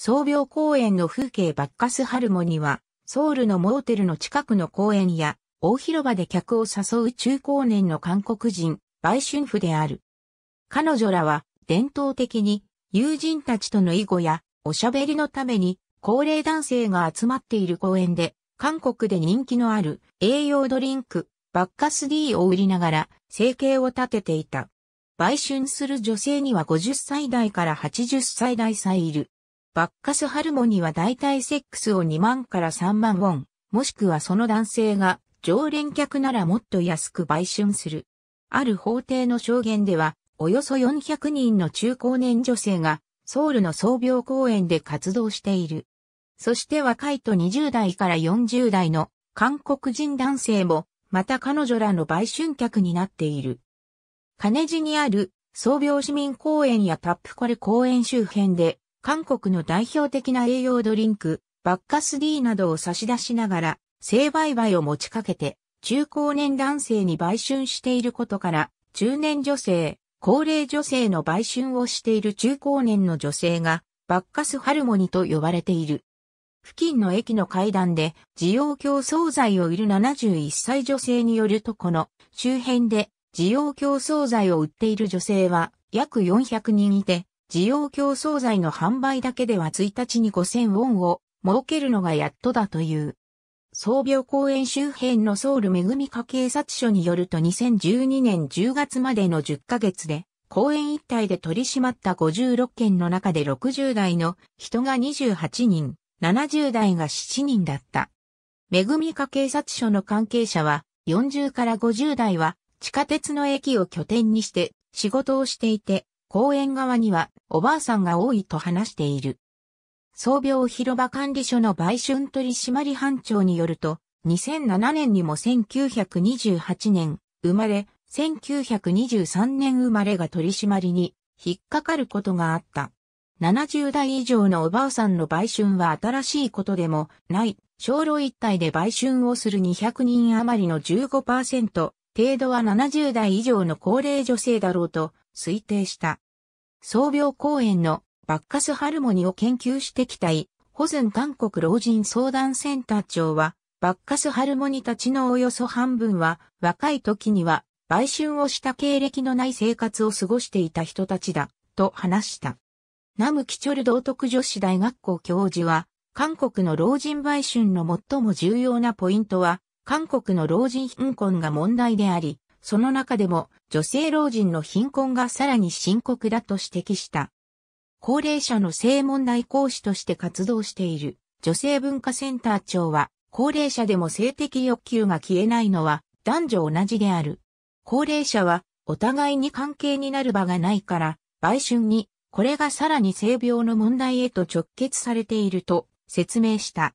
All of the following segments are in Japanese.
創病公園の風景バッカスハルモニは、ソウルのモーテルの近くの公園や、大広場で客を誘う中高年の韓国人、売春婦である。彼女らは、伝統的に、友人たちとの囲碁や、おしゃべりのために、高齢男性が集まっている公園で、韓国で人気のある栄養ドリンク、バッカス D を売りながら、生計を立てていた。売春する女性には50歳代から80歳代さえいる。バッカスハルモニは大体セックスを2万から3万ウォン、もしくはその男性が常連客ならもっと安く売春する。ある法廷の証言では、およそ400人の中高年女性がソウルの創病公園で活動している。そして若いと20代から40代の韓国人男性も、また彼女らの売春客になっている。金地にある創病市民公園やタップコレ公園周辺で韓国の代表的な栄養ドリンク、バッカス D などを差し出しながら、性売買を持ちかけて、中高年男性に売春していることから、中年女性、高齢女性の売春をしている中高年の女性が、バッカスハルモニと呼ばれている。付近の駅の階段で、需要競争剤を売る71歳女性によるとこの周辺で、需要競争剤を売っている女性は約400人いて、需要競争剤の販売だけでは1日に5000ウォンを設けるのがやっとだという。創病公園周辺のソウル恵み家警察署によると2012年10月までの10ヶ月で、公園一帯で取り締まった56件の中で60代の人が28人、70代が7人だった。恵み家警察署の関係者は、40から50代は地下鉄の駅を拠点にして仕事をしていて、公園側にはおばあさんが多いと話している。総病広場管理所の売春取締班長によると、2007年にも1928年生まれ、1923年生まれが取締りに引っかかることがあった。70代以上のおばあさんの売春は新しいことでもない。小路一帯で売春をする200人余りの15%、程度は70代以上の高齢女性だろうと推定した。創病公園のバッカスハルモニを研究してきたい、保存韓国老人相談センター長は、バッカスハルモニたちのおよそ半分は、若い時には、売春をした経歴のない生活を過ごしていた人たちだ、と話した。ナムキチョル道徳女子大学校教授は、韓国の老人売春の最も重要なポイントは、韓国の老人貧困が問題であり、その中でも女性老人の貧困がさらに深刻だと指摘した。高齢者の性問題講師として活動している女性文化センター長は、高齢者でも性的欲求が消えないのは男女同じである。高齢者はお互いに関係になる場がないから、売春にこれがさらに性病の問題へと直結されていると説明した。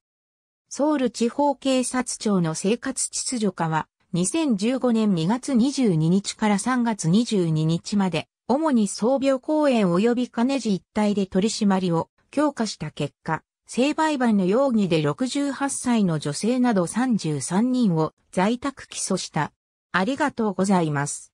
ソウル地方警察庁の生活秩序課は、2015年2月22日から3月22日まで、主に総病公園及び金地一帯で取り締まりを強化した結果、性売買の容疑で68歳の女性など33人を在宅起訴した。ありがとうございます。